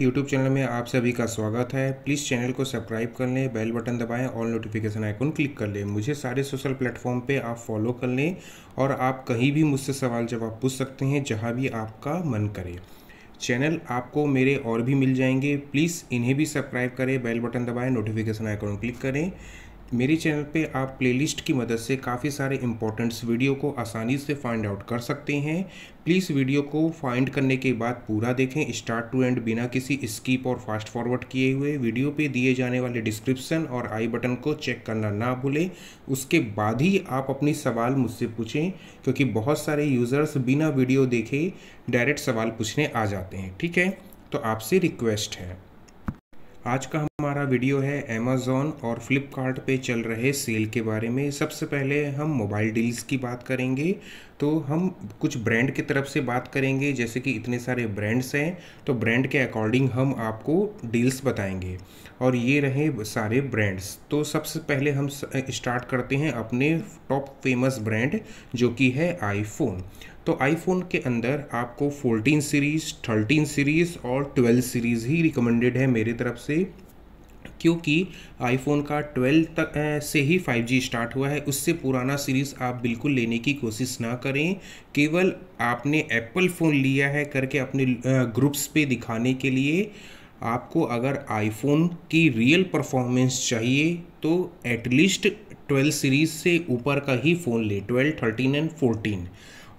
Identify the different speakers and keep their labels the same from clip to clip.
Speaker 1: YouTube channel में आप सभी का स्वागत है प्लीज़ चैनल को सब्सक्राइब कर लें बेल बटन दबाएं और नोटिफिकेशन आइकन क्लिक कर लें मुझे सारे सोशल प्लेटफॉर्म पे आप फॉलो कर लें और आप कहीं भी मुझसे सवाल जवाब पूछ सकते हैं जहां भी आपका मन करे चैनल आपको मेरे और भी मिल जाएंगे प्लीज़ इन्हें भी सब्सक्राइब करें बेल बटन दबाएँ नोटिफिकेशन आइकन क्लिक करें मेरे चैनल पे आप प्लेलिस्ट की मदद से काफ़ी सारे इंपॉर्टेंट्स वीडियो को आसानी से फाइंड आउट कर सकते हैं प्लीज़ वीडियो को फाइंड करने के बाद पूरा देखें स्टार्ट टू एंड बिना किसी स्कीप और फास्ट फॉरवर्ड किए हुए वीडियो पे दिए जाने वाले डिस्क्रिप्शन और आई बटन को चेक करना ना भूलें उसके बाद ही आप अपनी सवाल मुझसे पूछें क्योंकि बहुत सारे यूज़र्स बिना वीडियो देखे डायरेक्ट सवाल पूछने आ जाते हैं ठीक है तो आपसे रिक्वेस्ट है आज का हमारा वीडियो है अमेज़ॉन और फ्लिपकार्ट पे चल रहे सेल के बारे में सबसे पहले हम मोबाइल डील्स की बात करेंगे तो हम कुछ ब्रांड की तरफ से बात करेंगे जैसे कि इतने सारे ब्रांड्स हैं तो ब्रांड के अकॉर्डिंग हम आपको डील्स बताएंगे और ये रहे सारे ब्रांड्स तो सबसे पहले हम स्टार्ट करते हैं अपने टॉप फेमस ब्रांड जो कि है आईफोन तो आईफोन के अंदर आपको 14 सीरीज़ 13 सीरीज़ और 12 सीरीज़ ही रिकमेंडेड है मेरी तरफ से क्योंकि आईफोन का 12 तक से ही 5G स्टार्ट हुआ है उससे पुराना सीरीज़ आप बिल्कुल लेने की कोशिश ना करें केवल आपने एप्पल फ़ोन लिया है करके अपने ग्रुप्स पे दिखाने के लिए आपको अगर आईफोन की रियल परफॉर्मेंस चाहिए तो एटलीस्ट 12 सीरीज़ से ऊपर का ही फ़ोन ले 12, 13 एंड 14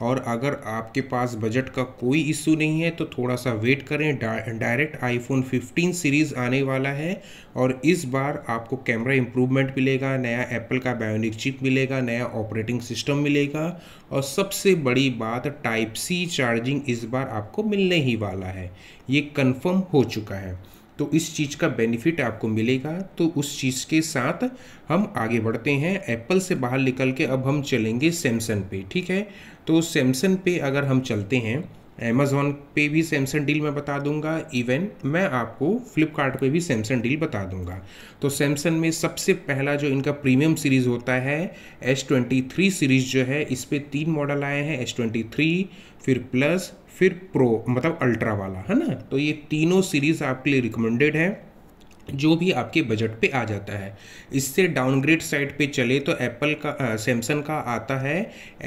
Speaker 1: और अगर आपके पास बजट का कोई इशू नहीं है तो थोड़ा सा वेट करें डायरेक्ट आईफोन 15 सीरीज़ आने वाला है और इस बार आपको कैमरा इम्प्रूवमेंट मिलेगा नया एप्पल का बायोनिक चिप मिलेगा नया ऑपरेटिंग सिस्टम मिलेगा और सबसे बड़ी बात टाइप सी चार्जिंग इस बार आपको मिलने ही वाला है ये कन्फर्म हो चुका है तो इस चीज़ का बेनिफिट आपको मिलेगा तो उस चीज़ के साथ हम आगे बढ़ते हैं एप्पल से बाहर निकल के अब हम चलेंगे सैमसंग पे ठीक है तो सैमसंग पे अगर हम चलते हैं अमेज़ोन पे भी सैमसंग डील मैं बता दूंगा इवन मैं आपको फ्लिपकार्ट पे भी सैमसंग डील बता दूंगा तो सैमसंग में सबसे पहला जो इनका प्रीमियम सीरीज़ होता है एस ट्वेंटी थ्री सीरीज़ जो है इस पर तीन मॉडल आए हैं एस ट्वेंटी थ्री फिर प्लस फिर प्रो मतलब अल्ट्रा वाला है ना तो ये तीनों सीरीज़ आपके लिए रिकमेंडेड है जो भी आपके बजट पे आ जाता है इससे डाउनग्रेड साइड पे चले तो एप्पल का सैमसंग का आता है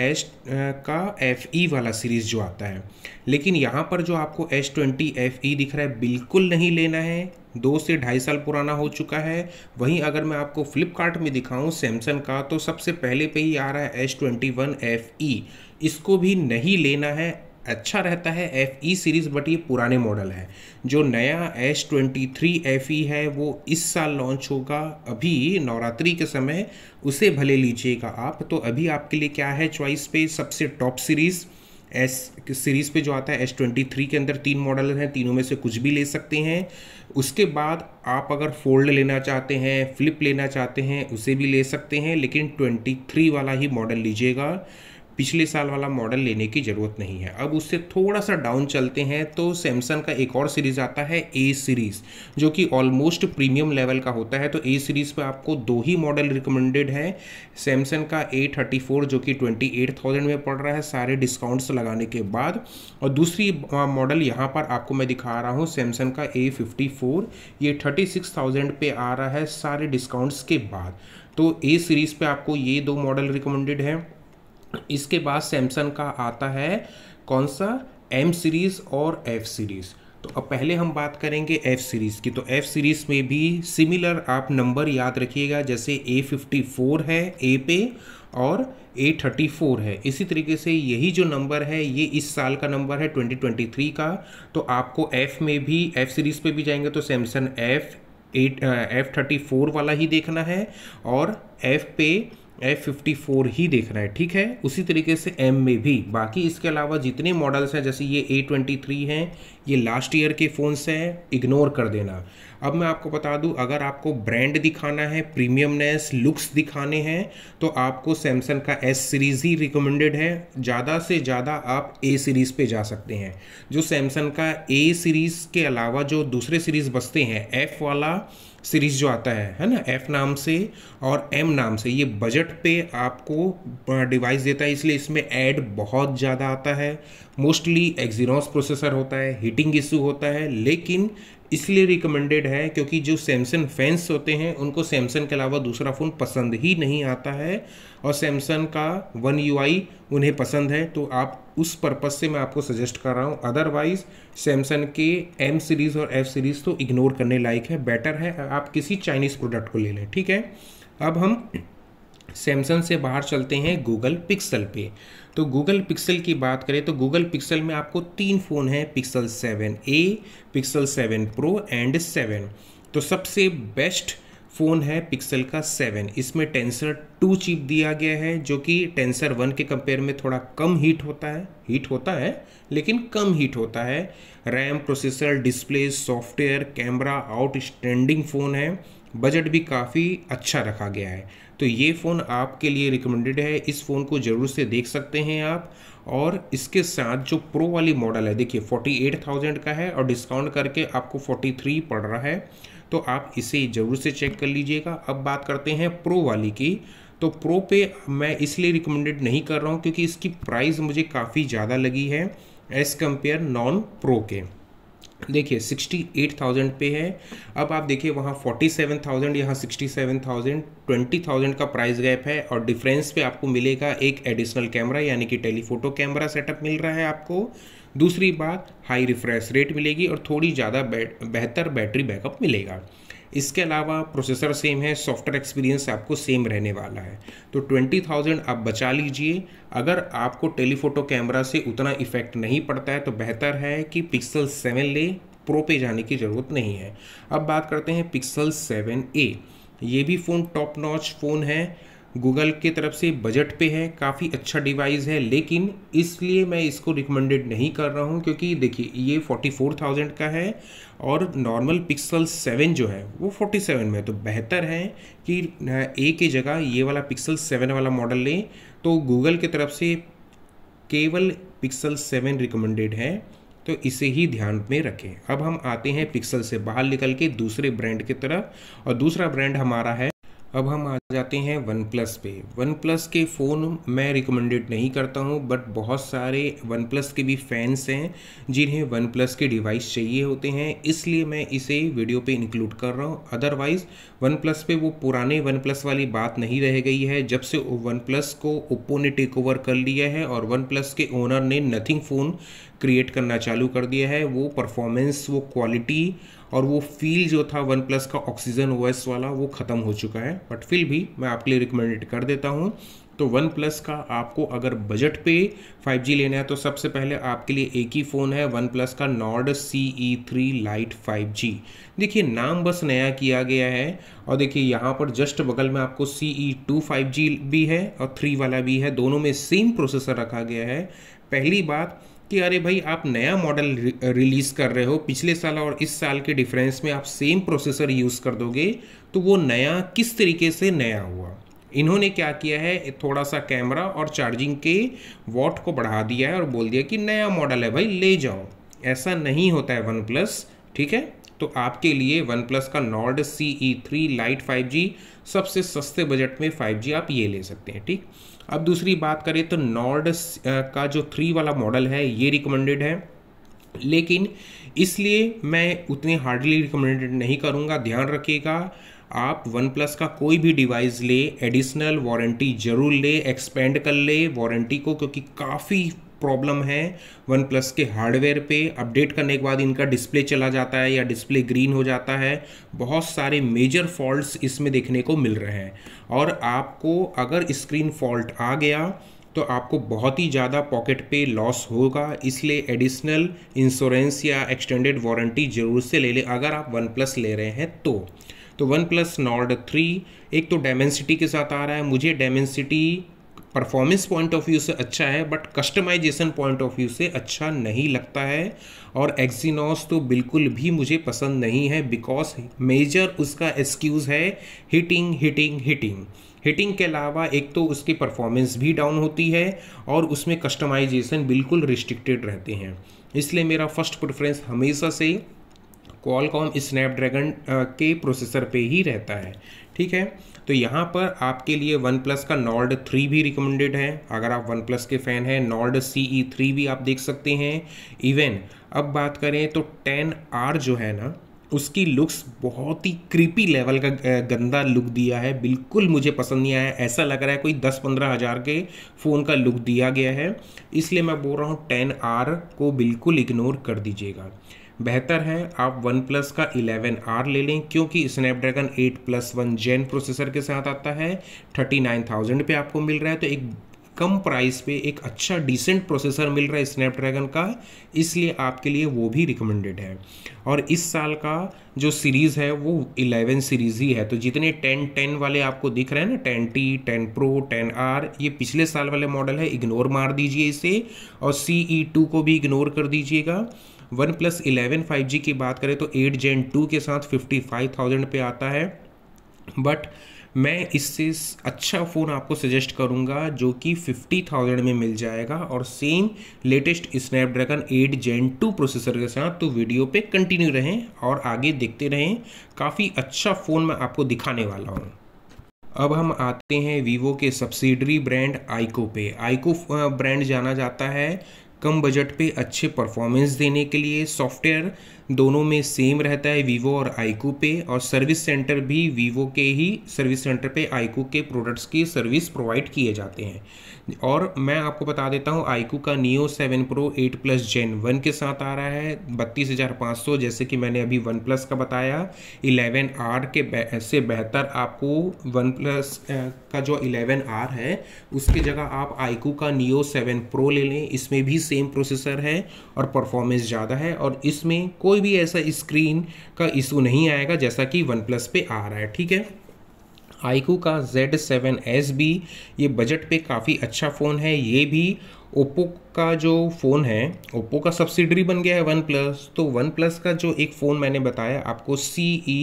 Speaker 1: एस का एफ ई e वाला सीरीज़ जो आता है लेकिन यहाँ पर जो आपको एस ट्वेंटी एफ ई दिख रहा है बिल्कुल नहीं लेना है दो से ढाई साल पुराना हो चुका है वहीं अगर मैं आपको फ्लिपकार्ट में दिखाऊं सैमसंग का तो सबसे पहले पे ही आ रहा है S twenty one F E इसको भी नहीं लेना है अच्छा रहता है एफ ई सीरीज़ बट ये पुराने मॉडल है जो नया S twenty three F E है वो इस साल लॉन्च होगा अभी नवरात्रि के समय उसे भले लीजिएगा आप तो अभी आपके लिए क्या है चॉइस पे सबसे टॉप सीरीज़ एस सीरीज़ पे जो आता है एस ट्वेंटी थ्री के अंदर तीन मॉडल हैं तीनों में से कुछ भी ले सकते हैं उसके बाद आप अगर फोल्ड लेना चाहते हैं फ्लिप लेना चाहते हैं उसे भी ले सकते हैं लेकिन ट्वेंटी थ्री वाला ही मॉडल लीजिएगा पिछले साल वाला मॉडल लेने की ज़रूरत नहीं है अब उससे थोड़ा सा डाउन चलते हैं तो सैमसंग का एक और सीरीज़ आता है ए सीरीज़ जो कि ऑलमोस्ट प्रीमियम लेवल का होता है तो ए सीरीज़ पर आपको दो ही मॉडल रिकमेंडेड है सैमसंग का ए थर्टी फोर जो कि ट्वेंटी एट थाउजेंड में पड़ रहा है सारे डिस्काउंट्स लगाने के बाद और दूसरी मॉडल यहाँ पर आपको मैं दिखा रहा हूँ सैमसंग का ए फिफ्टी फोर ये थर्टी सिक्स थाउजेंड पर आ रहा है सारे डिस्काउंट्स के बाद तो ए सीरीज़ पर आपको ये दो मॉडल रिकमेंडेड हैं इसके बाद सैमसंग का आता है कौन सा एम सीरीज़ और एफ़ सीरीज़ तो अब पहले हम बात करेंगे एफ़ सीरीज़ की तो एफ़ सीरीज़ में भी सिमिलर आप नंबर याद रखिएगा जैसे ए फिफ्टी फोर है ए पे और ए थर्टी फोर है इसी तरीके से यही जो नंबर है ये इस साल का नंबर है ट्वेंटी ट्वेंटी थ्री का तो आपको एफ़ में भी एफ़ सीरीज़ पे भी जाएंगे तो Samsung F eight F thirty four वाला ही देखना है और एफ़ पे एफ फिफ्टी फोर ही देखना है ठीक है उसी तरीके से एम में भी बाकी इसके अलावा जितने मॉडल्स हैं जैसे ये ए ट्वेंटी थ्री हैं ये लास्ट ईयर के फ़ोन्स हैं इग्नोर कर देना अब मैं आपको बता दूं अगर आपको ब्रांड दिखाना है प्रीमियमनेस लुक्स दिखाने हैं तो आपको सैमसंग का एस सीरीज़ ही रिकमेंडेड है ज़्यादा से ज़्यादा आप ए सीरीज़ पे जा सकते हैं जो सैमसंग का ए सीरीज़ के अलावा जो दूसरे सीरीज़ बसते हैं एफ़ वाला सीरीज़ जो आता है है ना एफ़ नाम से और एम नाम से ये बजट पे आपको डिवाइस देता है इसलिए इसमें ऐड बहुत ज़्यादा आता है मोस्टली एक्जीरोस प्रोसेसर होता है हीटिंग इशू होता है लेकिन इसलिए रिकमेंडेड है क्योंकि जो सैमसंग फैंस होते हैं उनको सैमसंग के अलावा दूसरा फ़ोन पसंद ही नहीं आता है और सैमसंग का वन यू उन्हें पसंद है तो आप उस पर्पज़ से मैं आपको सजेस्ट कर रहा हूँ अदरवाइज़ सैमसंग के एम सीरीज़ और एफ सीरीज़ तो इग्नोर करने लायक है बेटर है आप किसी चाइनीज़ प्रोडक्ट को ले लें ठीक है अब हम सैमसंग से बाहर चलते हैं गूगल पिक्सल पे तो गूगल पिक्सल की बात करें तो गूगल पिक्सल में आपको तीन फ़ोन हैं Pixel seven A Pixel seven Pro and seven तो सबसे बेस्ट फ़ोन है पिक्सल का सेवन इसमें टेंसर टू चिप दिया गया है जो कि टेंसर वन के कंपेयर में थोड़ा कम हीट होता है हीट होता है लेकिन कम हीट होता है RAM processor display software camera outstanding phone है बजट भी काफ़ी अच्छा रखा गया है तो ये फ़ोन आपके लिए रिकमेंडेड है इस फ़ोन को ज़रूर से देख सकते हैं आप और इसके साथ जो प्रो वाली मॉडल है देखिए फोर्टी एट थाउजेंड का है और डिस्काउंट करके आपको फोर्टी थ्री पड़ रहा है तो आप इसे ज़रूर से चेक कर लीजिएगा अब बात करते हैं प्रो वाली की तो प्रो पे मैं इसलिए रिकमेंडेड नहीं कर रहा हूँ क्योंकि इसकी प्राइस मुझे काफ़ी ज़्यादा लगी है एज़ कम्पेयर नॉन प्रो के देखिए सिक्सटी एट थाउजेंड पे है अब आप देखिए वहाँ फोर्टी सेवन थाउजेंड यहाँ sixty seven thousand twenty thousand का प्राइस गैप है और डिफरेंस पे आपको मिलेगा एक एडिशनल कैमरा यानी कि टेलीफोटो कैमरा सेटअप मिल रहा है आपको दूसरी बात हाई रिफ्रेश रेट मिलेगी और थोड़ी ज़्यादा बेहतर बैटरी बैकअप मिलेगा इसके अलावा प्रोसेसर सेम है सॉफ्टवेयर एक्सपीरियंस आपको सेम रहने वाला है तो ट्वेंटी थाउजेंड आप बचा लीजिए अगर आपको टेलीफोटो कैमरा से उतना इफेक्ट नहीं पड़ता है तो बेहतर है कि पिक्सल सेवन ले प्रो पे जाने की ज़रूरत नहीं है अब बात करते हैं पिक्सल सेवन ए ये भी फ़ोन टॉप नॉच फ़ोन है गूगल के तरफ से बजट पे है काफ़ी अच्छा डिवाइस है लेकिन इसलिए मैं इसको रिकमेंडेड नहीं कर रहा हूँ क्योंकि देखिए ये 44,000 का है और नॉर्मल पिक्सल 7 जो है वो 47 में है तो बेहतर है कि ए की जगह ये वाला पिक्सल 7 वाला मॉडल लें तो गूगल की तरफ से केवल पिक्सल 7 रिकमेंडेड है तो इसे ही ध्यान में रखें अब हम आते हैं पिक्सल से बाहर निकल के दूसरे ब्रांड की तरफ और दूसरा ब्रांड हमारा है अब हम आ जाते हैं वन प्लस पे वन प्लस के फ़ोन मैं रिकमेंडेड नहीं करता हूँ बट बहुत सारे वन प्लस के भी फैंस हैं जिन्हें वन प्लस के डिवाइस चाहिए होते हैं इसलिए मैं इसे वीडियो पे इंक्लूड कर रहा हूँ अदरवाइज़ वन प्लस पे वो पुराने वन प्लस वाली बात नहीं रह गई है जब से वन प्लस को ओप्पो ने टेक ओवर कर लिया है और वन प्लस के ओनर ने नथिंग फ़ोन क्रिएट करना चालू कर दिया है वो परफॉर्मेंस वो क्वालिटी और वो फील जो था वन प्लस का ऑक्सीजन ओ वाला वो ख़त्म हो चुका है बट फिर भी मैं आपके लिए रिकमेंडेड कर देता हूँ तो वन प्लस का आपको अगर बजट पे 5G लेना है तो सबसे पहले आपके लिए एक ही फ़ोन है वन प्लस का Nord C E three Lite five देखिए नाम बस नया किया गया है और देखिए यहाँ पर जस्ट बगल में आपको सी ई टू फाइव भी है और थ्री वाला भी है दोनों में सेम प्रोसेसर रखा गया है पहली बात कि अरे भाई आप नया मॉडल रिलीज़ कर रहे हो पिछले साल और इस साल के डिफरेंस में आप सेम प्रोसेसर यूज़ कर दोगे तो वो नया किस तरीके से नया हुआ इन्होंने क्या किया है थोड़ा सा कैमरा और चार्जिंग के वॉट को बढ़ा दिया है और बोल दिया कि नया मॉडल है भाई ले जाओ ऐसा नहीं होता है वन प्लस ठीक है तो आपके लिए वन प्लस का Nord C E three Lite five G सबसे सस्ते बजट में फाइव जी आप ये ले सकते हैं ठीक अब दूसरी बात करें तो नॉर्ड का जो थ्री वाला मॉडल है ये रिकमेंडेड है लेकिन इसलिए मैं उतने हार्डली रिकमेंडेड नहीं करूँगा ध्यान रखिएगा आप वन प्लस का कोई भी डिवाइस ले एडिशनल वारंटी जरूर ले एक्सपेंड कर ले वारंटी को क्योंकि काफ़ी प्रॉब्लम है वन प्लस के हार्डवेयर पे अपडेट करने के बाद इनका डिस्प्ले चला जाता है या डिस्प्ले ग्रीन हो जाता है बहुत सारे मेजर फॉल्ट्स इसमें देखने को मिल रहे हैं और आपको अगर स्क्रीन फॉल्ट आ गया तो आपको बहुत ही ज़्यादा पॉकेट पे लॉस होगा इसलिए एडिशनल इंश्योरेंस या एक्सटेंडेड वारंटी जरूर से ले लें अगर आप वन प्लस ले रहे हैं तो तो वन प्लस नॉर्ड थ्री एक तो डायमेंसिटी के साथ आ रहा है मुझे Dimensity performance point of view से अच्छा है but customization point of view से अच्छा नहीं लगता है और एक्जीनॉस तो बिल्कुल भी मुझे पसंद नहीं है बिकॉज मेजर उसका एक्सक्यूज़ है हीटिंग हिटिंग हिटिंग हिटिंग के अलावा एक तो उसकी परफॉर्मेंस भी डाउन होती है और उसमें कस्टमाइजेशन बिल्कुल रिस्ट्रिक्टेड रहते हैं इसलिए मेरा फर्स्ट प्रेफरेंस हमेशा से कॉलकॉम स्नैपड्रैगन के प्रोसेसर पे ही रहता है ठीक है तो यहाँ पर आपके लिए वन प्लस का नॉर्ड थ्री भी रिकमेंडेड है अगर आप वन प्लस के फ़ैन हैं नॉर्ड सी ई थ्री भी आप देख सकते हैं इवन अब बात करें तो टेन आर जो है ना उसकी लुक्स बहुत ही क्रीपी लेवल का गंदा लुक दिया है बिल्कुल मुझे पसंद नहीं आया ऐसा लग रहा है कोई दस पंद्रह हज़ार के फ़ोन का लुक दिया गया है इसलिए मैं बोल रहा हूँ टेन आर को बिल्कुल इग्नोर कर दीजिएगा बेहतर है आप वन प्लस का इलेवन आर ले लें क्योंकि Snapdragon eight plus one Gen processor के साथ आता है थर्टी नाइन थाउजेंड पे आपको मिल रहा है तो एक कम प्राइस पे एक अच्छा डिसेंट प्रोसेसर मिल रहा है स्नैपड्रैगन का इसलिए आपके लिए वो भी रिकमेंडेड है और इस साल का जो सीरीज़ है वो 11 सीरीज़ ही है तो जितने 10 10 वाले आपको दिख रहे हैं ना ten T ten Pro ten R ये पिछले साल वाले मॉडल है इग्नोर मार दीजिए इसे और सी ई टू को भी इग्नोर कर दीजिएगा one plus eleven five G की बात करें तो एट जेन टू के साथ फिफ्टी फाइव थाउजेंड पे आता है बट मैं इससे अच्छा फ़ोन आपको सजेस्ट करूंगा जो कि फिफ्टी थाउजेंड में मिल जाएगा और same latest Snapdragon eight Gen two processor के साथ तो वीडियो पे कंटिन्यू रहें और आगे देखते रहें काफ़ी अच्छा फ़ोन मैं आपको दिखाने वाला हूँ अब हम आते हैं वीवो के सब्सिडरी ब्रांड आइको पे आइको ब्रांड जाना जाता है कम बजट पे अच्छे परफॉर्मेंस देने के लिए सॉफ्टवेयर दोनों में सेम रहता है वीवो और आईकू पे और सर्विस सेंटर भी वीवो के ही सर्विस सेंटर पे आईकू के प्रोडक्ट्स की सर्विस प्रोवाइड किए जाते हैं और मैं आपको बता देता हूँ आईकू का Neo seven Pro eight plus Gen one के साथ आ रहा है बत्तीस हज़ार पाँच सौ जैसे कि मैंने अभी वन प्लस का बताया इलेवन आर के बे, से बेहतर आपको वन प्लस का जो इलेवन आर है उसकी जगह आप आईकू का नियो सेवन प्रो ले लें इसमें भी सेम प्रोसेसर है और परफॉर्मेंस ज़्यादा है और इसमें कोई भी ऐसा स्क्रीन का इशू नहीं आएगा जैसा कि वन प्लस पे आ रहा है ठीक है आईकू का जेड सेवन एस भी ये बजट पे काफ़ी अच्छा फ़ोन है ये भी ओप्पो का जो फ़ोन है ओप्पो का सब्सिडरी बन गया है वन प्लस तो वन प्लस का जो एक फ़ोन मैंने बताया आपको सी ई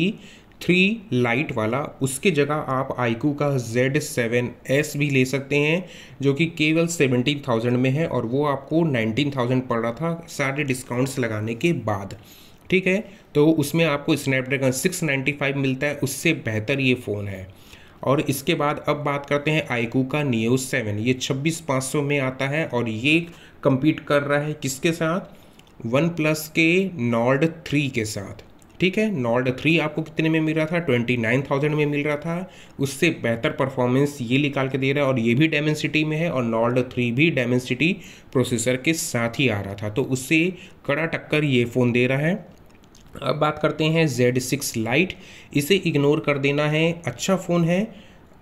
Speaker 1: थ्री लाइट वाला उसके जगह आप आईकू का जेड सेवन एस भी ले सकते हैं जो कि केवल सेवेंटीन थाउजेंड में है और वो आपको नाइनटीन थाउजेंड पड़ रहा था सारे डिस्काउंट्स लगाने के बाद ठीक है तो उसमें आपको स्नैपड्रैगन 695 मिलता है उससे बेहतर ये फ़ोन है और इसके बाद अब बात करते हैं आईकू का नियो सेवन ये छब्बीस पाँच सौ में आता है और ये कम्पीट कर रहा है किसके साथ वन प्लस के नॉर्ड थ्री के साथ ठीक है नॉर्ड थ्री आपको कितने में मिल रहा था ट्वेंटी नाइन थाउजेंड में मिल रहा था उससे बेहतर परफॉर्मेंस ये निकाल के दे रहा है और ये भी डायमेंसिटी में है और नॉर्ड थ्री भी डायमेंसिटी प्रोसेसर के साथ ही आ रहा था तो उससे कड़ा टक्कर ये फ़ोन दे रहा है अब बात करते हैं Z6 सिक्स लाइट इसे इग्नोर कर देना है अच्छा फ़ोन है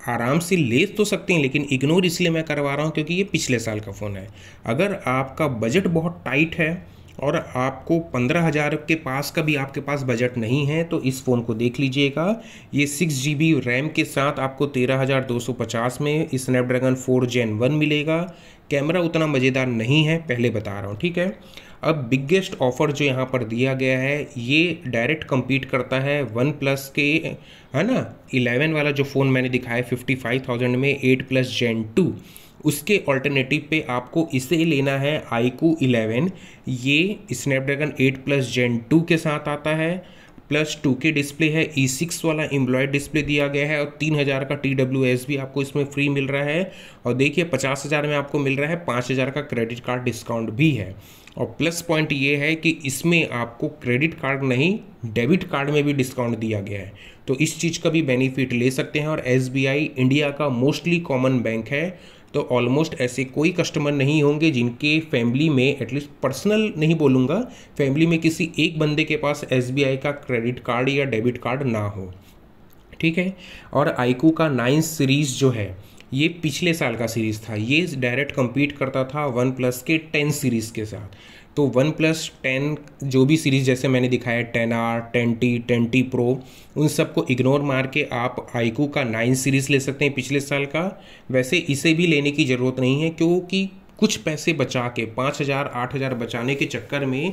Speaker 1: आराम से ले तो सकते हैं लेकिन इग्नोर इसलिए मैं करवा रहा हूँ क्योंकि ये पिछले साल का फ़ोन है अगर आपका बजट बहुत टाइट है और आपको पंद्रह हज़ार के पास का भी आपके पास बजट नहीं है तो इस फ़ोन को देख लीजिएगा ये सिक्स जी बी रैम के साथ आपको तेरह हज़ार दो सौ पचास में स्नैपड्रैगन फोर जेन वन मिलेगा कैमरा उतना मज़ेदार नहीं है पहले बता रहा हूँ ठीक है अब बिगेस्ट ऑफ़र जो यहाँ पर दिया गया है ये डायरेक्ट कम्पीट करता है वन प्लस के है ना इलेवन वाला जो फ़ोन मैंने दिखाया फिफ्टी फाइव थाउजेंड में एट प्लस जेन टू उसके ऑल्टरनेटिव पे आपको इसे लेना है आईकू 11 ये स्नैपड्रैगन 8 प्लस जेन 2 के साथ आता है प्लस टू के डिस्प्ले है ई e सिक्स वाला एम्ब्रॉयड डिस्प्ले दिया गया है और तीन हज़ार का टी डब्ल्यू एस भी आपको इसमें फ्री मिल रहा है और देखिए पचास हज़ार में आपको मिल रहा है पाँच हज़ार का क्रेडिट कार्ड डिस्काउंट भी है और प्लस पॉइंट ये है कि इसमें आपको क्रेडिट कार्ड नहीं डेबिट कार्ड में भी डिस्काउंट दिया गया है तो इस चीज़ का भी बेनिफिट ले सकते हैं और एस इंडिया का मोस्टली कॉमन बैंक है तो ऑलमोस्ट ऐसे कोई कस्टमर नहीं होंगे जिनके फैमिली में एटलीस्ट पर्सनल नहीं बोलूँगा फैमिली में किसी एक बंदे के पास एस का क्रेडिट कार्ड या डेबिट कार्ड ना हो ठीक है और आईकू का नाइन सीरीज़ जो है ये पिछले साल का सीरीज़ था ये डायरेक्ट कम्पीट करता था वन प्लस के टेन सीरीज़ के साथ तो वन प्लस टेन जो भी सीरीज़ जैसे मैंने दिखाया है ten R ten T ten T Pro उन सबको इग्नोर मार के आप आईकू का नाइन सीरीज़ ले सकते हैं पिछले साल का वैसे इसे भी लेने की ज़रूरत नहीं है क्योंकि कुछ पैसे बचा के पाँच हज़ार आठ हज़ार बचाने के चक्कर में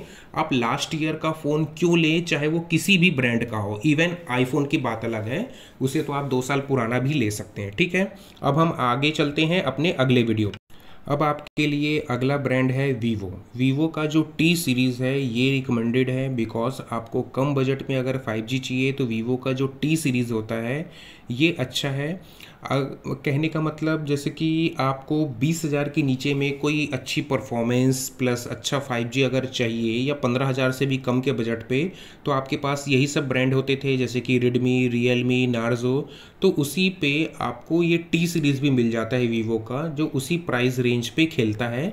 Speaker 1: आप लास्ट ईयर का फ़ोन क्यों लें चाहे वो किसी भी ब्रांड का हो इवन आईफोन की बात अलग है उसे तो आप दो साल पुराना भी ले सकते हैं ठीक है अब हम आगे चलते हैं अपने अगले वीडियो अब आपके लिए अगला ब्रांड है वीवो वीवो का जो टी सीरीज़ है ये रिकमेंडेड है बिकॉज आपको कम बजट में अगर 5G चाहिए तो वीवो का जो टी सीरीज़ होता है ये अच्छा है कहने का मतलब जैसे कि आपको 20,000 के नीचे में कोई अच्छी परफॉर्मेंस प्लस अच्छा 5G अगर चाहिए या 15,000 से भी कम के बजट पे तो आपके पास यही सब ब्रांड होते थे जैसे कि रेडमी मी नार्जो तो उसी पे आपको ये टी सीरीज़ भी मिल जाता है वीवो का जो उसी प्राइस रेंज पे खेलता है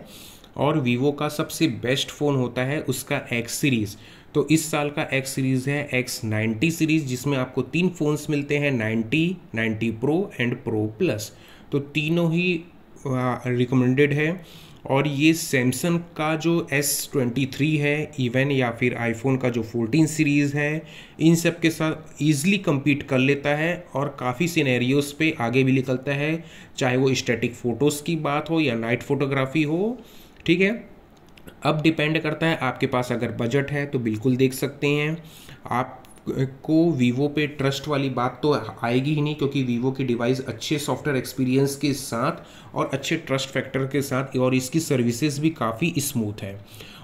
Speaker 1: और वीवो का सबसे बेस्ट फ़ोन होता है उसका एक्स सीरीज़ तो इस साल का एक्स सीरीज़ है एक्स नाइन्टी सीरीज़ जिसमें आपको तीन फ़ोन्स मिलते हैं ninety ninety Pro and Pro plus तो तीनों ही रिकमेंडेड है और ये सैमसंग का जो S23 है इवन या फिर आईफोन का जो 14 सीरीज़ है इन सब के साथ ईजिली कम्पीट कर लेता है और काफ़ी सीनेरियोस पे आगे भी निकलता है चाहे वो स्टैटिक फ़ोटोज़ की बात हो या नाइट फोटोग्राफी हो ठीक है अब डिपेंड करता है आपके पास अगर बजट है तो बिल्कुल देख सकते हैं आप को वीवो पे ट्रस्ट वाली बात तो आएगी ही नहीं क्योंकि वीवो की डिवाइस अच्छे सॉफ्टवेयर एक्सपीरियंस के साथ और अच्छे ट्रस्ट फैक्टर के साथ और इसकी सर्विसेज भी काफ़ी स्मूथ है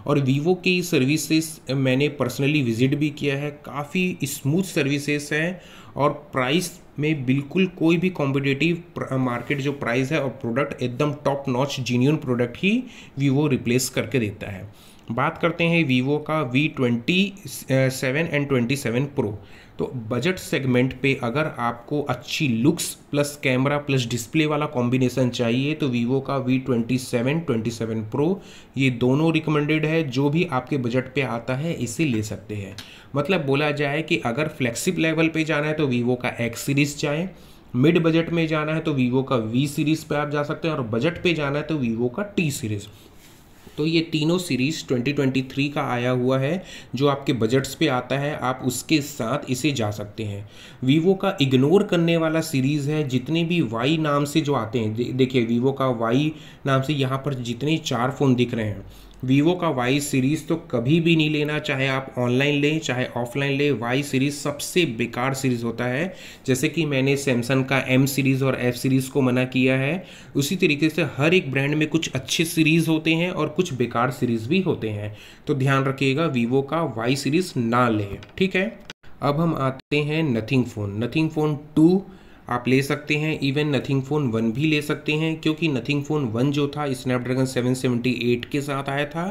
Speaker 1: और वीवो की सर्विसेज मैंने पर्सनली विजिट भी किया है काफ़ी स्मूथ सर्विसेज हैं और प्राइस में बिल्कुल कोई भी कॉम्पिटेटिव मार्केट जो प्राइस है और प्रोडक्ट एकदम टॉप नॉच जीन्यून प्रोडक्ट ही वीवो रिप्लेस करके देता है बात करते हैं वीवो का V twenty seven and twenty seven Pro तो बजट सेगमेंट पे अगर आपको अच्छी looks plus camera plus display वाला कॉम्बिनेशन चाहिए तो वीवो का V twenty seven twenty seven Pro ये दोनों रिकमेंडेड है जो भी आपके बजट पे आता है इसे ले सकते हैं मतलब बोला जाए कि अगर फ्लैक्सिप लेवल पे जाना है तो वीवो का एक्स सीरीज़ जाए मिड बजट में जाना है तो वीवो का वी सीरीज़ पे आप जा सकते हैं और बजट पे जाना है तो वीवो का टी सीरीज़ तो ये तीनों सीरीज़ 2023 का आया हुआ है जो आपके बजट्स पे आता है आप उसके साथ इसे जा सकते हैं वीवो का इग्नोर करने वाला सीरीज़ है जितने भी वाई नाम से जो आते हैं देखिए वीवो का वाई नाम से यहाँ पर जितने चार फ़ोन दिख रहे हैं वीवो का वाई सीरीज़ तो कभी भी नहीं लेना चाहे आप ऑनलाइन लें चाहे ऑफलाइन लें वाई सीरीज़ सबसे बेकार सीरीज़ होता है जैसे कि मैंने सैमसंग का एम सीरीज़ और एफ सीरीज़ को मना किया है उसी तरीके से हर एक ब्रांड में कुछ अच्छे सीरीज़ होते हैं और कुछ बेकार सीरीज़ भी होते हैं तो ध्यान रखिएगा वीवो का वाई सीरीज़ ना लें ठीक है अब हम आते हैं Nothing phone Nothing phone two आप ले सकते हैं इवन नथिंग फ़ोन वन भी ले सकते हैं क्योंकि नथिंग फ़ोन वन जो था स्नैपड्रैगन 778 के साथ आया था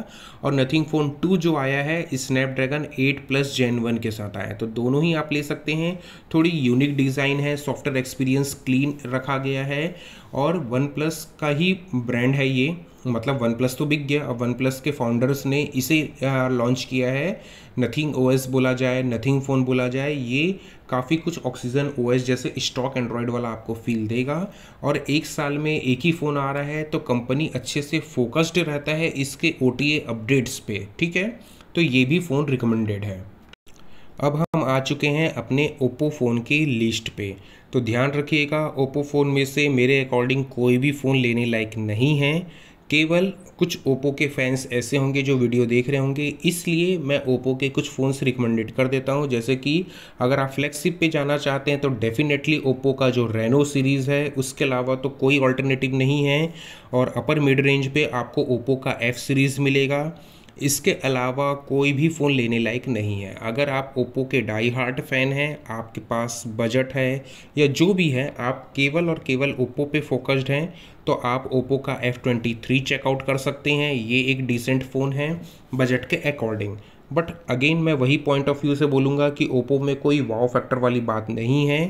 Speaker 1: और नथिंग फ़ोन टू जो आया है स्नैपड्रैगन 8 प्लस जेन वन के साथ आया तो दोनों ही आप ले सकते हैं थोड़ी यूनिक डिज़ाइन है सॉफ्टवेयर एक्सपीरियंस क्लीन रखा गया है और वन प्लस का ही ब्रांड है ये मतलब वन प्लस तो बिक गया अब वन प्लस के फाउंडर्स ने इसे लॉन्च किया है नथिंग ओएस बोला जाए नथिंग फ़ोन बोला जाए ये काफ़ी कुछ ऑक्सीजन ओएस जैसे स्टॉक एंड्रॉयड वाला आपको फील देगा और एक साल में एक ही फ़ोन आ रहा है तो कंपनी अच्छे से फोकस्ड रहता है इसके ओ अपडेट्स पे ठीक है तो ये भी फ़ोन रिकमेंडेड है अब हम आ चुके हैं अपने ओप्पो फ़ोन की लिस्ट पे तो ध्यान रखिएगा ओप्पो फ़ोन में से मेरे अकॉर्डिंग कोई भी फ़ोन लेने लायक नहीं है केवल कुछ ओप्पो के फैंस ऐसे होंगे जो वीडियो देख रहे होंगे इसलिए मैं ओप्पो के कुछ फ़ोन्स रिकमेंडेड कर देता हूं जैसे कि अगर आप फ्लैगशिप पे जाना चाहते हैं तो डेफिनेटली ओप्पो का जो रेनो सीरीज़ है उसके अलावा तो कोई ऑल्टरनेटिव नहीं है और अपर मिड रेंज पे आपको ओप्पो का एफ़ सीरीज़ मिलेगा इसके अलावा कोई भी फ़ोन लेने लायक नहीं है अगर आप ओप्पो के डाई हार्ट फ़ैन हैं आपके पास बजट है या जो भी है आप केवल और केवल ओप्पो पे फोकस्ड हैं तो आप ओप्पो का एफ़ ट्वेंटी थ्री चेकआउट कर सकते हैं ये एक डिसेंट फ़ोन है बजट के अकॉर्डिंग बट अगेन मैं वही पॉइंट ऑफ व्यू से बोलूँगा कि ओप्पो में कोई वाव फैक्टर वाली बात नहीं है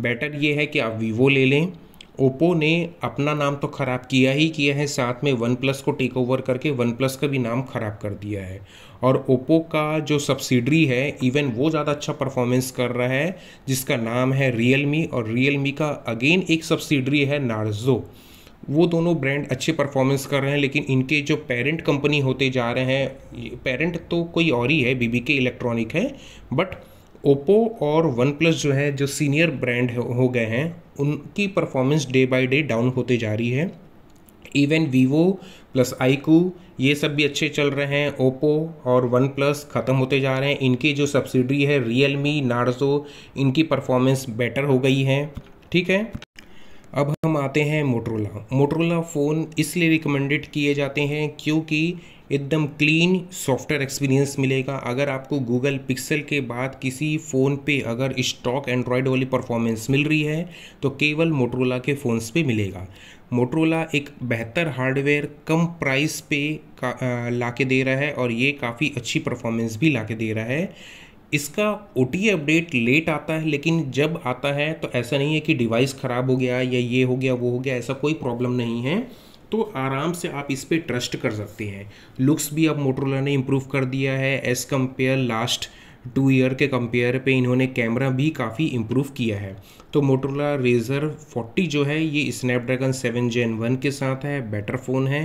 Speaker 1: बेटर ये है कि आप वीवो ले लें ओप्पो ने अपना नाम तो ख़राब किया ही किया है साथ में वन प्लस को टेक ओवर करके वन प्लस का भी नाम ख़राब कर दिया है और ओप्पो का जो सब्सिडरी है इवन वो ज़्यादा अच्छा परफॉर्मेंस कर रहा है जिसका नाम है रियल मी और रियल मी का अगेन एक सब्सिडरी है नार्जो वो दोनों ब्रांड अच्छे परफॉर्मेंस कर रहे हैं लेकिन इनके जो पेरेंट कंपनी होते जा रहे हैं पेरेंट तो कोई और ही है बीबी के इलेक्ट्रॉनिक है बट ओप्पो और वन प्लस जो है जो सीनियर ब्रांड हो गए हैं उनकी performance day by day down होते जा रही है इवन वीवो प्लस आईकू ये सब भी अच्छे चल रहे हैं ओप्पो और वन प्लस ख़त्म होते जा रहे हैं इनकी जो सब्सिडरी है रियल मी नार्जो इनकी परफॉर्मेंस बेटर हो गई है ठीक है अब हम आते हैं मोटरोला मोटरोला फ़ोन इसलिए रिकमेंडेड किए जाते हैं क्योंकि एकदम क्लीन सॉफ्टवेयर एक्सपीरियंस मिलेगा अगर आपको गूगल पिक्सल के बाद किसी फ़ोन पे अगर स्टॉक एंड्रॉयड वाली परफॉर्मेंस मिल रही है तो केवल मोटरोला के फ़ोन्स पे मिलेगा मोटरोला एक बेहतर हार्डवेयर कम प्राइस पे ला के दे रहा है और ये काफ़ी अच्छी परफॉर्मेंस भी ला के दे रहा है इसका ओ अपडेट लेट आता है लेकिन जब आता है तो ऐसा नहीं है कि डिवाइस ख़राब हो गया या ये हो गया वो हो गया ऐसा कोई प्रॉब्लम नहीं है तो आराम से आप इस पर ट्रस्ट कर सकते हैं लुक्स भी अब मोटरोला ने इम्प्रूव कर दिया है as compare last two year के कंपेयर पे इन्होंने कैमरा भी काफ़ी इम्प्रूव किया है तो मोटरोला रेज़र 40 जो है ये स्नैपड्रैगन 7 जेन 1 के साथ है बेटर फ़ोन है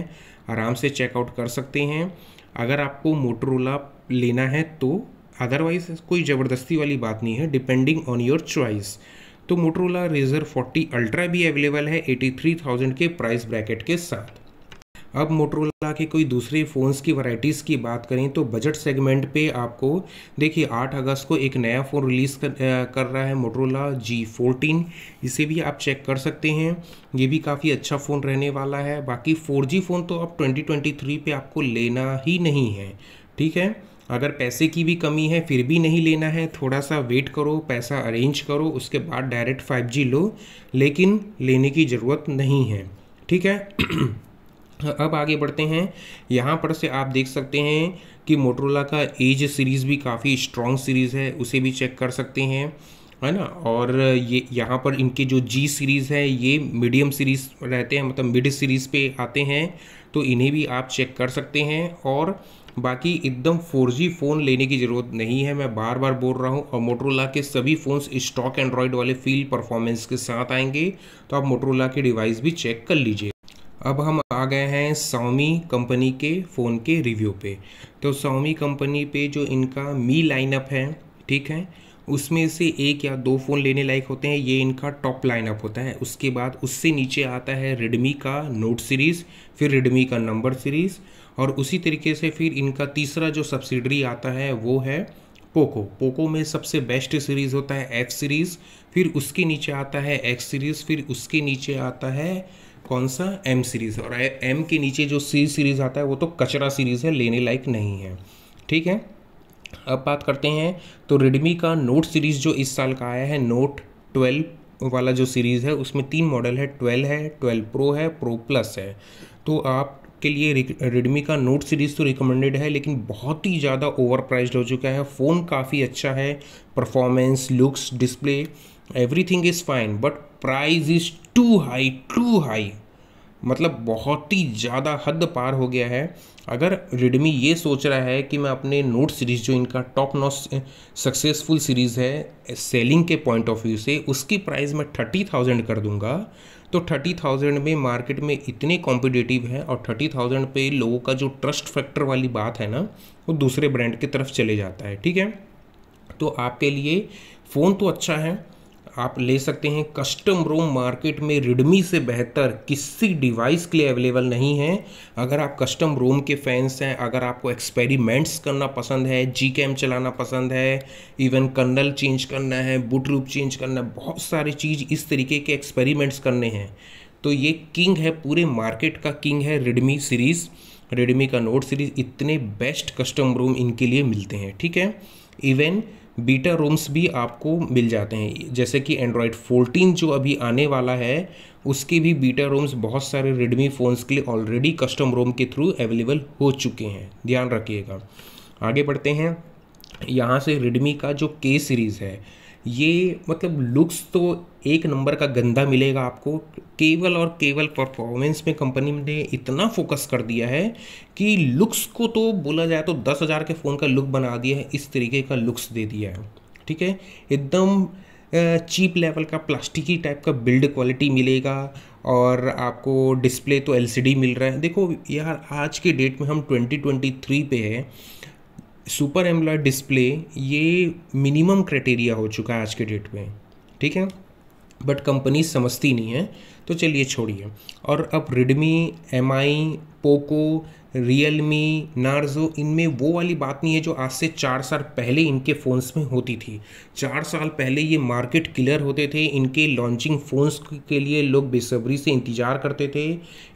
Speaker 1: आराम से चेकआउट कर सकते हैं अगर आपको मोटरोला लेना है तो अदरवाइज कोई ज़बरदस्ती वाली बात नहीं है डिपेंडिंग ऑन योर चॉइस तो मोटरोला रेजर 40 अल्ट्रा भी अवेलेबल है 83,000 के प्राइस ब्रैकेट के साथ अब मोटरोला के कोई दूसरे फ़ोन्स की वैरायटीज़ की बात करें तो बजट सेगमेंट पे आपको देखिए 8 अगस्त को एक नया फ़ोन रिलीज़ कर, कर रहा है मोटरोला जी फोर्टीन इसे भी आप चेक कर सकते हैं ये भी काफ़ी अच्छा फ़ोन रहने वाला है बाकी 4G फ़ोन तो अब 2023 पे आपको लेना ही नहीं है ठीक है अगर पैसे की भी कमी है फिर भी नहीं लेना है थोड़ा सा वेट करो पैसा अरेंज करो उसके बाद डायरेक्ट 5G लो लेकिन लेने की ज़रूरत नहीं है ठीक है अब आगे बढ़ते हैं यहाँ पर से आप देख सकते हैं कि मोटरोला का एज सीरीज़ भी काफ़ी स्ट्रॉन्ग सीरीज़ है उसे भी चेक कर सकते हैं है ना और ये यहाँ पर इनके जो जी सीरीज़ है ये मीडियम सीरीज़ रहते हैं मतलब मिड सीरीज़ पे आते हैं तो इन्हें भी आप चेक कर सकते हैं और बाकी एकदम फोर फ़ोन लेने की ज़रूरत नहीं है मैं बार बार बोल रहा हूँ और मोटरोला के सभी फ़ोन्स स्टॉक एंड्रॉयड वाले फील परफॉर्मेंस के साथ आएंगे तो आप मोटरोला के डिवाइस भी चेक कर लीजिए अब हम आ गए हैं सोमी कंपनी के फ़ोन के रिव्यू पे तो सोमी कंपनी पे जो इनका मी लाइनअप है ठीक है उसमें से एक या दो फ़ोन लेने लायक होते हैं ये इनका टॉप लाइनअप होता है उसके बाद उससे नीचे आता है रेडमी का नोट सीरीज़ फिर रेडमी का नंबर सीरीज़ और उसी तरीके से फिर इनका तीसरा जो सब्सिडरी आता है वो है पोको पोको में सबसे बेस्ट सीरीज़ होता है एफ सीरीज़ फिर उसके नीचे आता है एक्स सीरीज़ फिर उसके नीचे आता है कौन सा एम सीरीज़ और एम के नीचे जो सी सीरीज़ आता है वो तो कचरा सीरीज़ है लेने लायक नहीं है ठीक है अब बात करते हैं तो रेडमी का नोट सीरीज़ जो इस साल का आया है नोट ट्वेल्व वाला जो सीरीज़ है उसमें तीन मॉडल है ट्वेल्व है ट्वेल्व प्रो है प्रो प्लस है तो आप के लिए रेडमी का नोट सीरीज़ तो रिकमेंडेड है लेकिन बहुत ही ज़्यादा ओवर प्राइज्ड हो चुका है फ़ोन काफ़ी अच्छा है performance looks display everything is fine but price is too high too high मतलब बहुत ही ज़्यादा हद पार हो गया है अगर रेडमी ये सोच रहा है कि मैं अपने नोट सीरीज़ जो इनका टॉप नॉस सक्सेसफुल सीरीज़ है सेलिंग के पॉइंट ऑफ व्यू से उसकी प्राइस मैं थर्टी थाउजेंड कर दूंगा तो थर्टी थाउजेंड में मार्केट में इतने कॉम्पिटिटिव हैं और थर्टी थाउजेंड पे लोगों का जो ट्रस्ट फैक्टर वाली बात है ना वो दूसरे ब्रांड की तरफ चले जाता है ठीक है तो आपके लिए फ़ोन तो अच्छा है आप ले सकते हैं कस्टम रोम मार्केट में रिडमी से बेहतर किसी डिवाइस के लिए अवेलेबल नहीं है अगर आप कस्टम रोम के फैंस हैं अगर आपको एक्सपेरिमेंट्स करना पसंद है जी कैम चलाना पसंद है इवन कर्नल चेंज करना है बुट रूप चेंज करना है बहुत सारी चीज़ इस तरीके के एक्सपेरिमेंट्स करने हैं तो ये किंग है पूरे मार्केट का किंग है रेडमी सीरीज़ रेडमी का नोट सीरीज़ इतने बेस्ट कस्टम रूम इनके लिए मिलते हैं ठीक है इवन बीटा रोम्स भी आपको मिल जाते हैं जैसे कि एंड्रॉयड 14 जो अभी आने वाला है उसके भी बीटा रोम्स बहुत सारे रेडमी फ़ोन्स के लिए ऑलरेडी कस्टम रोम के थ्रू अवेलेबल हो चुके हैं ध्यान रखिएगा आगे बढ़ते हैं यहाँ से रेडमी का जो के सीरीज़ है ये मतलब लुक्स तो एक नंबर का गंदा मिलेगा आपको केवल और केवल परफॉर्मेंस में कंपनी ने इतना फोकस कर दिया है कि लुक्स को तो बोला जाए तो दस हज़ार के फ़ोन का लुक बना दिया है इस तरीके का लुक्स दे दिया है ठीक है एकदम चीप लेवल का प्लास्टिकी टाइप का बिल्ड क्वालिटी मिलेगा और आपको डिस्प्ले तो एलसीडी मिल रहा है देखो यार आज के डेट में हम 2023 पे हैं सुपर एमलॉयड डिस्प्ले ये मिनिमम क्राइटेरिया हो चुका है आज के डेट में ठीक है बट कंपनी समझती नहीं है तो चलिए छोड़िए और अब Redmi M I Poco Realme Narzo इनमें वो वाली बात नहीं है जो आज से चार साल पहले इनके फ़ोन्स में होती थी चार साल पहले ये मार्केट क्लियर होते थे इनके लॉन्चिंग फ़ोन्स के लिए लोग बेसब्री से इंतज़ार करते थे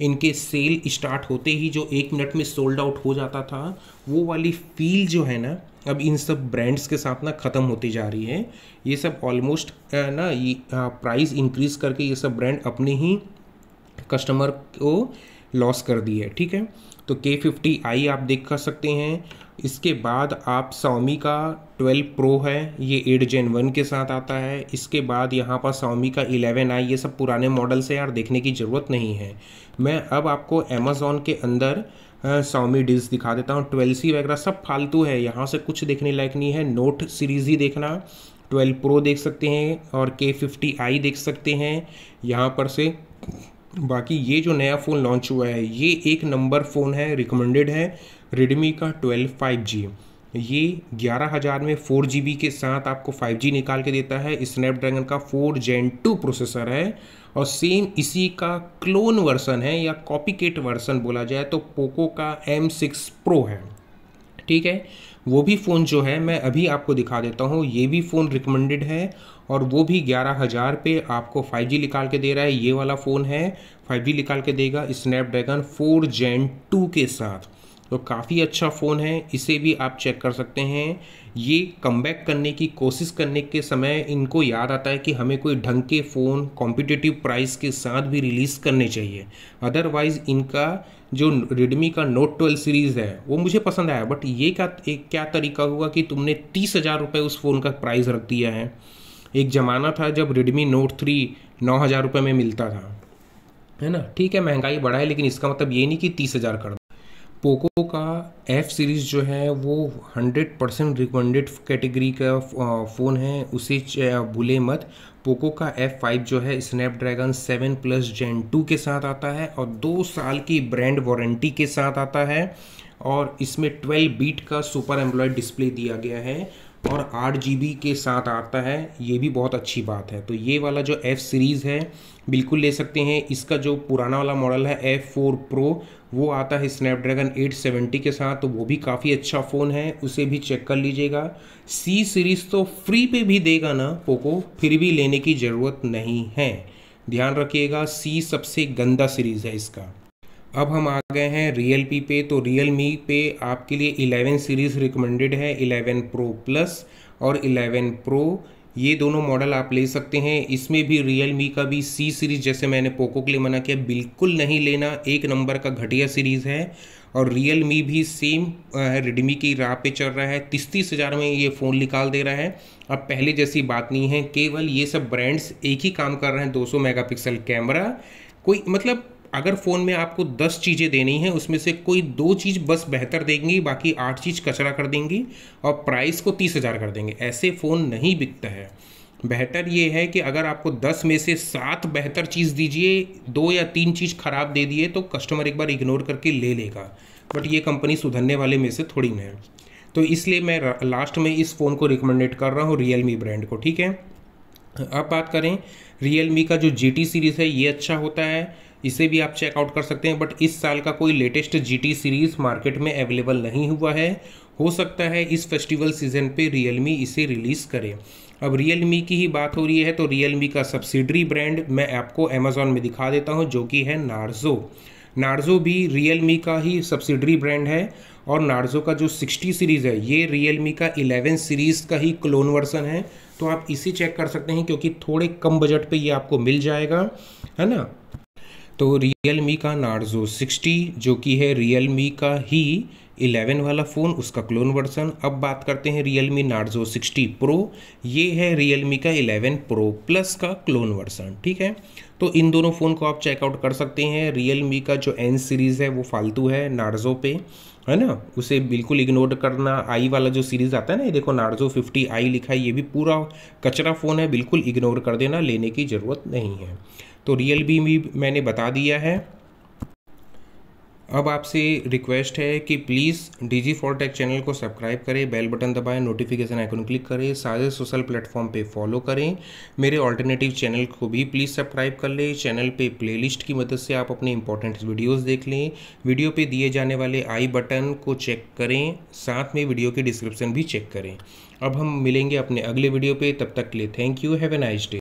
Speaker 1: इनके सेल स्टार्ट होते ही जो एक मिनट में सोल्ड आउट हो जाता था वो वाली फील जो है ना अब इन सब ब्रांड्स के साथ ना ख़त्म होती जा रही है ये सब ऑलमोस्ट ना ये प्राइस इंक्रीज़ करके ये सब ब्रांड अपने ही कस्टमर को लॉस कर दिए है ठीक है तो के फिफ्टी आई आप देख कर सकते हैं इसके बाद आप सौमी का 12 प्रो है ये एट जेन वन के साथ आता है इसके बाद यहाँ पर सौमी का 11 आई ये सब पुराने मॉडल से यार देखने की ज़रूरत नहीं है मैं अब आपको अमेज़ोन के अंदर सौमी डिस्क दिखा देता हूँ ट्वेल्व सी वगैरह सब फालतू है यहाँ से कुछ देखने लायक नहीं है नोट सीरीज़ ही देखना ट्वेल्व प्रो देख सकते हैं और के फिफ्टी आई देख सकते हैं यहाँ पर से बाकी ये जो नया फ़ोन लॉन्च हुआ है ये एक नंबर फ़ोन है रिकमेंडेड है रेडमी का ट्वेल्व फाइव जी ये ग्यारह हज़ार में फोर जी बी के साथ आपको फाइव जी निकाल के देता है स्नैपड्रैगन का फोर जेन टू प्रोसेसर है और सेम इसी का क्लोन वर्सन है या कॉपीकेट वर्सन बोला जाए तो पोको का एम सिक्स प्रो है ठीक है वो भी फ़ोन जो है मैं अभी आपको दिखा देता हूँ ये भी फ़ोन रिकमेंडेड है और वो भी ग्यारह हज़ार पे आपको फाइव जी निकाल के दे रहा है ये वाला फ़ोन है फाइव जी निकाल के देगा स्नैपड्रैगन फोर जेन टू के साथ तो काफ़ी अच्छा फ़ोन है इसे भी आप चेक कर सकते हैं ये कम करने की कोशिश करने के समय इनको याद आता है कि हमें कोई ढंग के फ़ोन कॉम्पिटिटिव प्राइस के साथ भी रिलीज़ करने चाहिए अदरवाइज़ इनका जो रेडमी का नोट ट्वेल्व सीरीज़ है वो मुझे पसंद आया बट ये क्या एक क्या तरीका हुआ कि तुमने तीस हज़ार रुपये उस फ़ोन का प्राइस रख दिया है एक ज़माना था जब रेडमी नोट थ्री नौ हज़ार रुपये में मिलता था है ना ठीक है महंगाई बढ़ा है लेकिन इसका मतलब ये नहीं कि तीस हज़ार कर पोको का एफ़ सीरीज़ जो है वो हंड्रेड परसेंट रिकमेंडेड कैटेगरी का फ़ोन है उसे भूले मत पोको का एफ़ फाइव जो है स्नैपड्रैगन सेवन प्लस जेन टू के साथ आता है और दो साल की ब्रांड वारंटी के साथ आता है और इसमें ट्वेल्व बीट का सुपर एम्ब्रॉयड डिस्प्ले दिया गया है और आठ जी के साथ आता है ये भी बहुत अच्छी बात है तो ये वाला जो एफ़ सीरीज़ है बिल्कुल ले सकते हैं इसका जो पुराना वाला मॉडल है एफ फोर प्रो वो आता है स्नैपड्रैगन 870 के साथ तो वो भी काफ़ी अच्छा फ़ोन है उसे भी चेक कर लीजिएगा सी सीरीज़ तो फ्री पे भी देगा ना पोको फिर भी लेने की ज़रूरत नहीं है ध्यान रखिएगा सी सबसे गंदा सीरीज़ है इसका अब हम आ गए हैं रियल पी पे तो रियल मी पे आपके लिए 11 सीरीज़ रिकमेंडेड है 11 प्रो प्लस और 11 प्रो ये दोनों मॉडल आप ले सकते हैं इसमें भी रियल मी का भी सी सीरीज़ जैसे मैंने पोको के लिए मना किया बिल्कुल नहीं लेना एक नंबर का घटिया सीरीज़ है और रियल मी भी सेम रेडमी की राह पे चल रहा है तीस तीस हज़ार में ये फ़ोन निकाल दे रहा है अब पहले जैसी बात नहीं है केवल ये सब ब्रांड्स एक ही काम कर रहे हैं 200 मेगापिक्सल कैमरा कोई मतलब अगर फ़ोन में आपको दस चीज़ें देनी है उसमें से कोई दो चीज़ बस बेहतर देंगी बाकी आठ चीज़ कचरा कर देंगी और प्राइस को तीस हज़ार कर देंगे ऐसे फ़ोन नहीं बिकता है बेहतर ये है कि अगर आपको दस में से सात बेहतर चीज़ दीजिए दो या तीन चीज़ ख़राब दे दिए तो कस्टमर एक बार इग्नोर करके ले लेगा बट ये कंपनी सुधरने वाले में से थोड़ी ना है तो इसलिए मैं लास्ट में इस फ़ोन को रिकमेंडेड कर रहा हूँ रियल ब्रांड को ठीक है अब बात करें रियल मी का जो जी टी सीरीज़ है ये अच्छा होता है इसे भी आप चेकआउट कर सकते हैं बट इस साल का कोई लेटेस्ट जीटी सीरीज़ मार्केट में अवेलेबल नहीं हुआ है हो सकता है इस फेस्टिवल सीजन पे रियलमी इसे रिलीज़ करे अब रियलमी की ही बात हो रही है तो रियलमी का सब्सिडरी ब्रांड मैं आपको अमेज़ोन में दिखा देता हूँ जो कि है नार्जो नार्जो भी रियलमी का ही सब्सिडरी ब्रांड है और नार्जो का जो 60 सीरीज़ है ये रियलमी का 11 सीरीज़ का ही क्लोन वर्सन है तो आप इसे चेक कर सकते हैं क्योंकि थोड़े कम बजट पे ये आपको मिल जाएगा है ना तो रियल मी का नार्जो 60 जो कि है रियल मी का ही 11 वाला फ़ोन उसका क्लोन वर्सन अब बात करते हैं रियल मी नार्जो 60 प्रो ये है रियल मी का 11 प्रो प्लस का क्लोन वर्सन ठीक है तो इन दोनों फ़ोन को आप चेकआउट कर सकते हैं रियल मी का जो एन सीरीज़ है वो फालतू है नार्जो पे है ना उसे बिल्कुल इग्नोर करना आई वाला जो सीरीज़ आता है ना ये देखो नार्जो 50 आई लिखा है ये भी पूरा कचरा फ़ोन है बिल्कुल इग्नोर कर देना लेने की ज़रूरत नहीं है तो रियल भी, भी मैंने बता दिया है अब आपसे रिक्वेस्ट है कि प्लीज़ डीजी टेक चैनल को सब्सक्राइब करें बेल बटन दबाएं नोटिफिकेशन आइकन क्लिक करें सारे सोशल प्लेटफॉर्म पे फॉलो करें मेरे ऑल्टरनेटिव चैनल को भी प्लीज़ सब्सक्राइब कर लें चैनल पे प्लेलिस्ट की मदद से आप अपने इंपॉर्टेंट वीडियोस देख लें वीडियो पे दिए जाने वाले आई बटन को चेक करें साथ में वीडियो के डिस्क्रिप्शन भी चेक करें अब हम मिलेंगे अपने अगले वीडियो पर तब तक के लिए thank you have a nice day